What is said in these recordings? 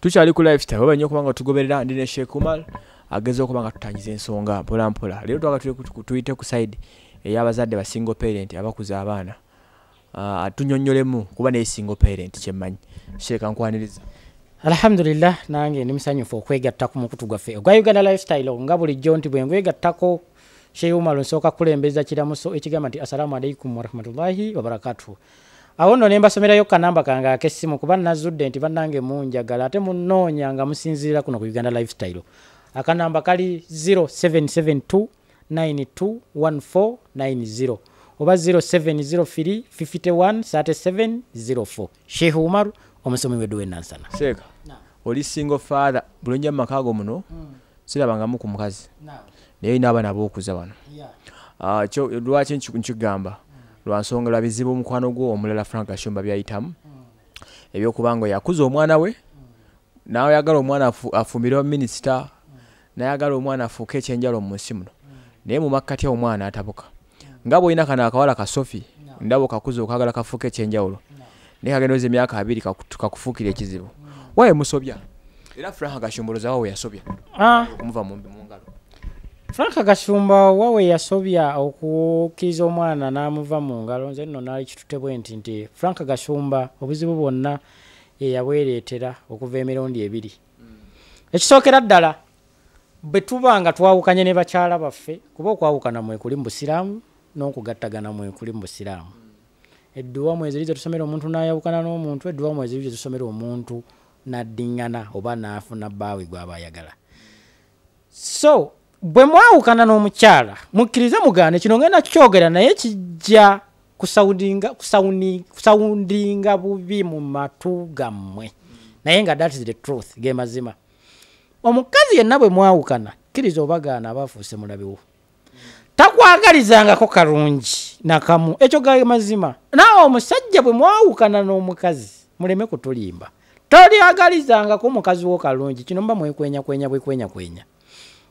tukyali ku life tabe banyo kubanga tugoberera ndi ne Sheikh Umar agezo kubanga tutangiza ensonga mpola mpola leo twagatule ku tuite ku side eyabazadde ba single parent abakuza abaana uh, ah, tunyonyolemu kuba ne single parent chemanyi Sheikh ankwaniriza alhamdulillah nange ndi musanyufu okwegatta ku mukutu gwaffe ogwa uganda lifestyle nga bulijjo nti bwe ngwegattako sheyi umar nsooka kulembeza kiramuso ekigamba nti assalamu alaikum warahmatullahi wabarakatuh awo nno ne mbasomerayo kanamba kange akesimu kuba nazudde nti banange munjagala ate munoonya nga musinziira kuno ku uganda lifestyle akanamba kali 0772921490 oba 0703517704 shehu umar omusomi weddu wenansana seeka oli singo faatha bulonja mumakaago muno hmm. sirabangamu ku mukazi naye inaaba nabookuza bano ah, lwaki nkigamba lwansonga lwa bizibu omukwano gwo omulala frank kashumba byayitamu ebyokuba nga yakuza omwana we naawe yagala omwana afumbire minisita nayagala omwana afuuke ekyenjalo mu nsi muno naye mumakkatya omwana atabuka nga bwolina kano akawala kasofi ndaba okakuza okagala kafuuka ekyenjawulo naye kagendoza emyaka abiri kakufuukira ekizibu waye musobya era frank kashumbolozawo we yasobya ah. omuva mungalo frank kasumba wa we yasobya okukkiriza omwana n'amuva mu ngalo nze nno naali kitutebwe nti nti frank gasumba obuzibu bwonna yeyabwereetera okuva emirundi ebiri mm. ekisookera ddala bwe tuba nga twawukanye ne bakyala baffe kuba okwawukana mwekuli mu busiraamu n'okugattagana mwekuli mu busiraamu mm. edduwa mwezi eri zetusomera omuntu n'ayawukana n'omuntu edduwa mwezi eri zetusomera omuntu n'addiŋŋana oba n'afuna bbaawe gwabayagala so bwe mwawukana n'omukyala mukkirize mugane kino ngenda kukyogera naye kijja kusawundinga bubi mu matu gammwe naye nga that is the truth ge mazima omukazi yenna bwe mwawukana kkiriza obagaana abafuuse mulabiwo takwagalizangako kalungi nakamu ekyo ge mazima naawe omusajja bwe mwawukana n'omukazi muleme kutulimba tolyagalizangako mukazi wo kalungi kino mba mwekwenyakwenya bwekwenyakwenya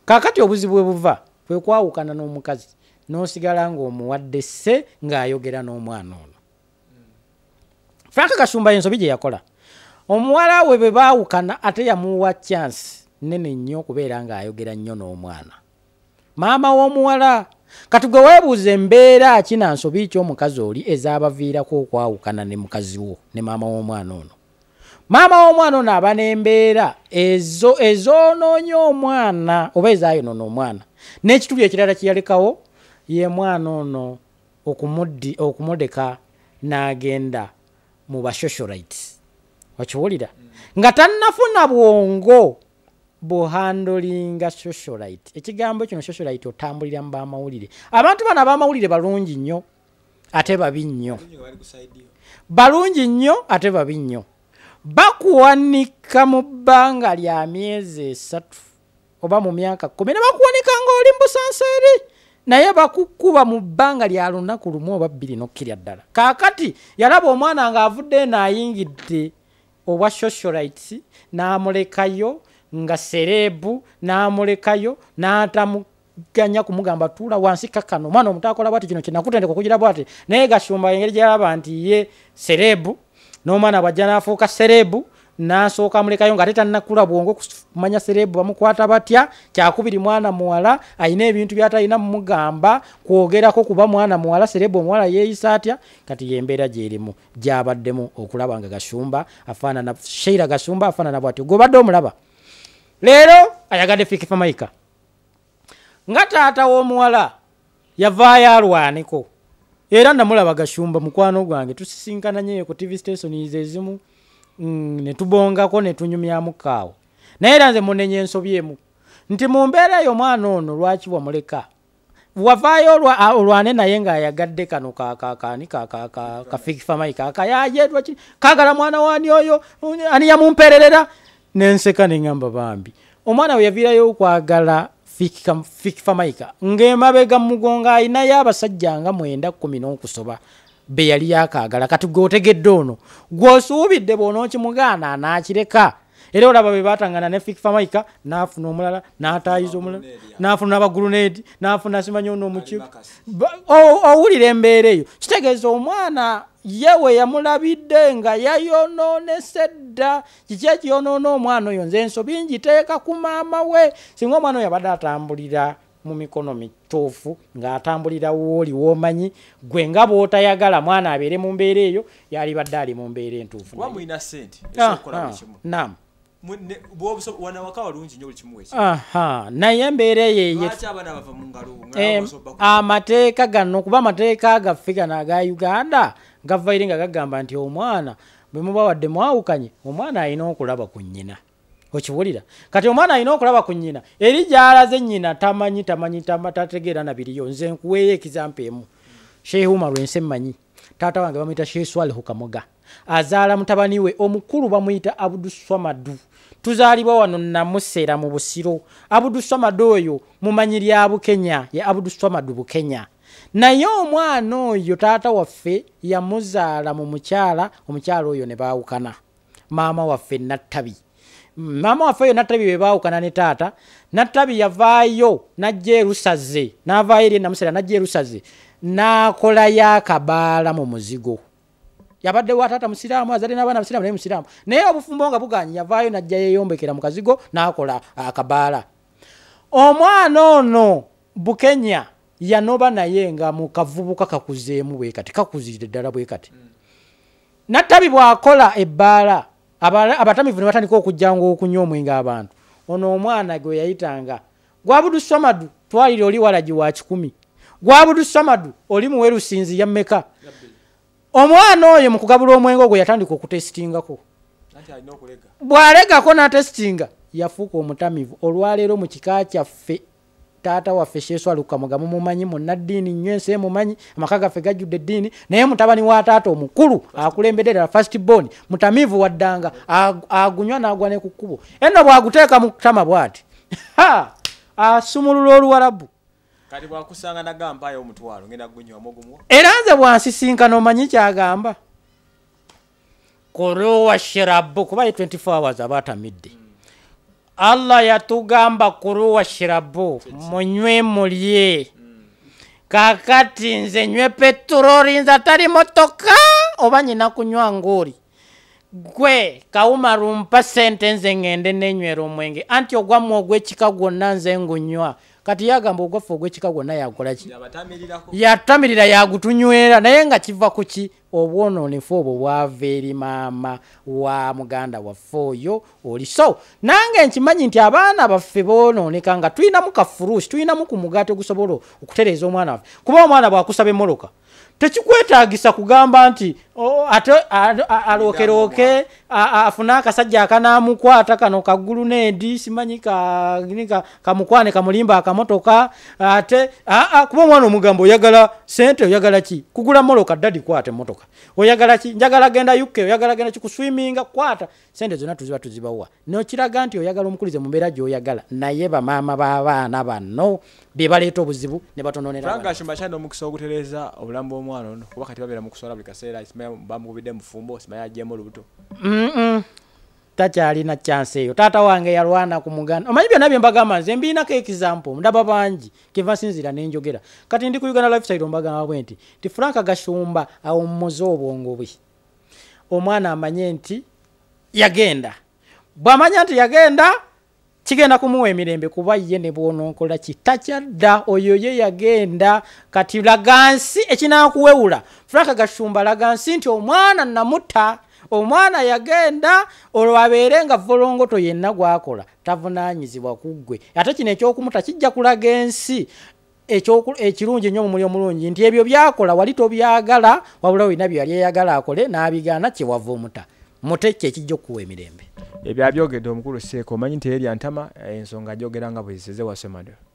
kakati obuzibu bwe buva kwe kwawukana n'omukazi n'osigala ng'omuwadde se ng'ayogera n'omwana ono franka kasumba ensobi gye yakola omuwala we bwe baawukana ate yamuwa kyansi nene nnyo okubeera ng'ayogera nnyo n'omwana maama w'omuwala kati gwe weebuuza embeera kinansobi ky'omukazi oli ezaabaviirako okwawukana ne mukazi wo ne maama w'omwana ono maama w'omwana ono aba n'embeera ezoonoonya omwana oba ezayonona omwana n'ekituli ekirala kyeyalekawo ye mwana ono okumudeka n'agenda mu basocialites okiwulira mm. nga tannafuna bwongo buhandulinga socialite ekigambo kino socialite otambulira mu bamawulire abantu bano abamawulire balungi nnyo ate babi nnyo balungi nnyo ate babi nnyo bakuwanika mu bbanga lya myezi esatu oba mu myaka kkumi ne bakuwanika ng'oli mbusansa eri naye bakukuba mu bbanga lya lunaku lumu oba bbiri nokkirya ddala kaakati yalaba omwana ng'avudde naayingidde obwa socialite n'amulekayo nga sereebu n'amulekayo n'atamuganya kumugamba tuula wansi kakkano omwana omutakola bwati kino kyenakutendeka okugira bwati naye gasumba engeri gyalaba nti ye sereebu nomwana bwajja nafuuka serebu nasooka mulekayo ngaate tanakula bwongo okumanya serebu bamukwata batya kyakubiri mwana muwala ayina ebintu byatalina mumugamba kwogerako kuba mwana muwala serebu omuwala yeyisa atya kati yembeera gyerimu gyabaddemu okulaba nga gasumba afaanana sheira gasumba afaanana bwatyo gobadde omulaba leero ayagadde fikifamaika nga taata w'omuwala yavaayo alwaniko era namulaba gashumba mukwano gwange tusisinkana nyeyo ku tv station ezezimu mm, netubongako netunyumyamukaawo naye era nze munenya ensobi emu nti mumbeera eyo omwana ono lwaki wamuleka wavaayo olwane naye ngaayagadde kano kakakani kafikifamai kakayajedwaki kagala mwana wani oyo ani yamumpererera nenseka nengamba bambi omwana we yaviirayo okwagala fikifamaika ngemabega mugonga ayinayo abasajja nga mwenda kumi nokusoba beyali yakagala kati gweotegedde ono gweosuubidde bwonaokimugaana anakireka era olaba be batangana ne fikifamaika nafuna omulala natayiza omulala nafuna abagurunedi nafuna simanyi onoomukiro owulira embeera eyo kitegeeza omwana ye we yamulabidde nga yayonoonesedda kiki ekiyonoona omwana oyo nze ensobi ngiteeka ku maama we singa omwana oyo abadde atambulira mu mikono mituufu ng'atambulira wooli womanyi gwe nga bootayagala mwana abeere mu mbeera eyo yalibadde ali mu mbeera entuufunam ah, ah, naye embeera eyo amateeka gano kuba amateeka gaffe gano aga uganda gavaire nga gagamba nti omwana bwemubawadde mwawukanye omwana alina okulaba ku nyina okiwulira kati omwana alina okulaba ku nyina eri gyalaze nyina tamanyi tamanyi tategeera nabiriyo nze nkuweeyo ekizampa emu sheihuma lwense mmanyi taata wange bamuyita sheswalihu kamuga azaala mutabani we omukulu bamuyita abuduswamadu tuzaalibwa wano namuseera mu busiro abuduswamadu oyo mumanyi lya bukenya ye abuduswamadu bukenya naye omwana oyo taata waffe yamuzaala mu mukyala omukyala oyo ne baawukana maama waffe nattabi maama waffe oyo nattabi be baawukana ne taata nattabi yavaayo najja erusaze n'avaayo eri enamusera najja erusaze n'akola yakabaala mu muzigo yabaddewo ataata musiraamu azadde n'abaana musiraamu naye musiraamu naye obufumbo nga buganye yavaayo najja yeyombekera mu kazigo n'akola akabaala omwana ono bukenya yanoba naye nga mukavubuka kakuzeemu bwekati kakuzirire ddala bwekati natabi bwakola ebbaala abatamivu nebatandika okujjanga okunywa omwenga abantu ono omwana gwe yayitanga gwabudu somadu twalire oli walagi wa kikumi gwabudu somadu oli muwe rusinzi yammeka omwana oyo mukugabula omwenga ogwe yatandika okutesitingako bwalegako natesitinga yafuuka omutamivu olwaleero mukika kyaffe taata waffe sheesu alukamuga mumumanyi munaddiini nnyo ensi mumanyi amaka gaffe gajjudde eddiini naye mutabani wa taata omukulu akulembedde ddala fast bon mutamiivu waddanga agunywa n'agwa ne ku kkubo enno bwaguteeka mu kutama bwati asumulula oluwalabu era nze bwansisinkana omanyi kyagamba korowa sherabu kuba ye 24 hours aba atamidde allah yatugamba kuruwa shirabu munywe mulye kakati nze nywe peturoli nze atali motoka oba nyina kunywa nguri gwe kawuma lumpa sente nze ngende nenywera omwenge anti ogwamwe ogwekika gwonna nze ngunywa kati yagamba ogwaffe ogwekika gwonna yakolaki yatamirira yagutunywera naye nga kiva ku ki ya obwononefu obwo bwava eri maama wa muganda waffe oyo oli so nange nkimanyi nti abaana baffe bononeka nga tulinamu kafurusi tulinamu ku mugate ogusobola okutereeza omwana waffe kuba omwana bwakusaba emmoloka tekikwetagisa kugamba nti oh, ate alokeroke afune akasajja akanamukwata kano kagulu nendi simanyi kamukwane kamulimba akamotoka ate kuba omwana omugambo oyagala sente oyagala ki kugula moloka dadi kwata emotoka kuzuka oyagala ki njagala genda uk oyagala genda kikuswiminga kwata sente zonna tuziba tuzibawa nokiraga nti oyagala omukulize mumbeera gyoyagala naye bamaama babaana banno byebaleeta obuzibu nebatononeraomukisa ogutereza obulamu bwomwana ono kuba kati babeera mukusola buli kaseera smaya bamubidde mufumbo simaya ajemu olubuto takyalina chance eyo taata wange yalwana ku muganda omanyi byonna bye mbagamba nze mbiinako example ndaba bangi keva nsinzira nenjogera kati ndi ku uganda lifestyle mbagamba bwe nti ti frank gashumba awummuze obwongo bwe omwana amanye nti yagenda bwamanya nti yagenda kigenda kumuwa emirembe kuba ye nebwonokola kitakyadda oyo ye yagenda kati laga nsi ekinakuwewula frank gashumba laga nsi nti omwana namuta omwana yagenda olwo abeere nga volongoto yenna gwakola tavunanyizibwa kuggwe ate kino ekyokumuta kijja kulaga ensi ekirungi nnyo mumuli omulungi nti ebyo byakola wali tobyagala wabula olina byeyali eyagala akole n'abigaana kyewava omuta muteki ekijja okukuwa emirembe ebyabyogedde omukulu seeka omanyi nti erya ntama ensonga ajogeranga bwezisezewasemadero